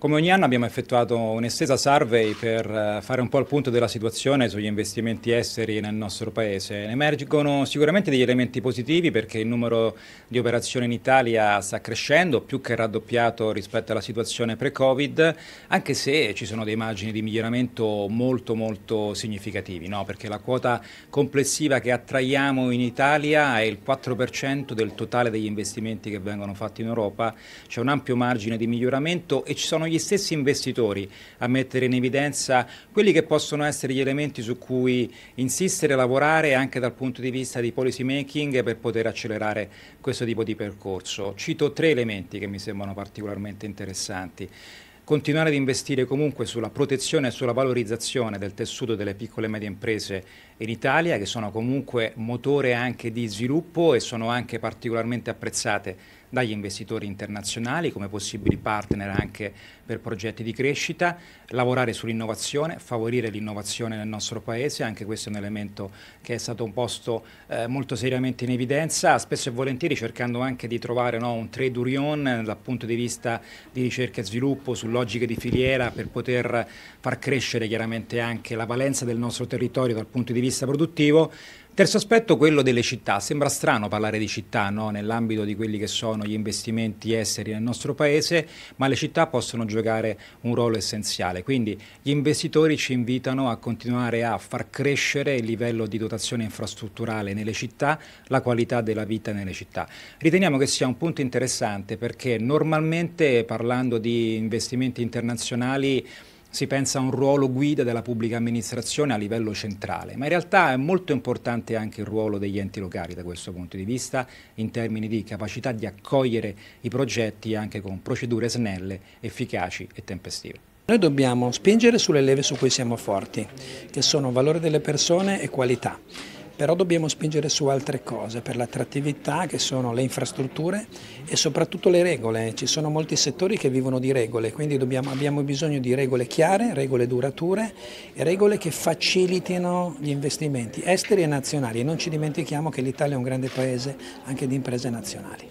Come ogni anno abbiamo effettuato un'estesa survey per eh, fare un po' il punto della situazione sugli investimenti esteri nel nostro Paese. Ne emergono sicuramente degli elementi positivi perché il numero di operazioni in Italia sta crescendo, più che raddoppiato rispetto alla situazione pre-Covid, anche se ci sono dei margini di miglioramento molto molto significativi, no? perché la quota complessiva che attraiamo in Italia è il 4% del totale degli investimenti che vengono fatti in Europa, c'è un ampio margine di miglioramento e ci sono gli stessi investitori a mettere in evidenza quelli che possono essere gli elementi su cui insistere, lavorare anche dal punto di vista di policy making per poter accelerare questo tipo di percorso. Cito tre elementi che mi sembrano particolarmente interessanti continuare ad investire comunque sulla protezione e sulla valorizzazione del tessuto delle piccole e medie imprese in Italia, che sono comunque motore anche di sviluppo e sono anche particolarmente apprezzate dagli investitori internazionali come possibili partner anche per progetti di crescita, lavorare sull'innovazione, favorire l'innovazione nel nostro Paese, anche questo è un elemento che è stato posto eh, molto seriamente in evidenza, spesso e volentieri cercando anche di trovare no, un trade union dal punto di vista di ricerca e sviluppo su logiche di filiera per poter far crescere chiaramente anche la valenza del nostro territorio dal punto di vista produttivo, Terzo aspetto, quello delle città. Sembra strano parlare di città no? nell'ambito di quelli che sono gli investimenti esteri nel nostro paese, ma le città possono giocare un ruolo essenziale. Quindi gli investitori ci invitano a continuare a far crescere il livello di dotazione infrastrutturale nelle città, la qualità della vita nelle città. Riteniamo che sia un punto interessante perché normalmente parlando di investimenti internazionali si pensa a un ruolo guida della pubblica amministrazione a livello centrale, ma in realtà è molto importante anche il ruolo degli enti locali da questo punto di vista, in termini di capacità di accogliere i progetti anche con procedure snelle, efficaci e tempestive. Noi dobbiamo spingere sulle leve su cui siamo forti, che sono valore delle persone e qualità però dobbiamo spingere su altre cose per l'attrattività che sono le infrastrutture e soprattutto le regole. Ci sono molti settori che vivono di regole, quindi dobbiamo, abbiamo bisogno di regole chiare, regole durature e regole che facilitino gli investimenti esteri e nazionali e non ci dimentichiamo che l'Italia è un grande paese anche di imprese nazionali.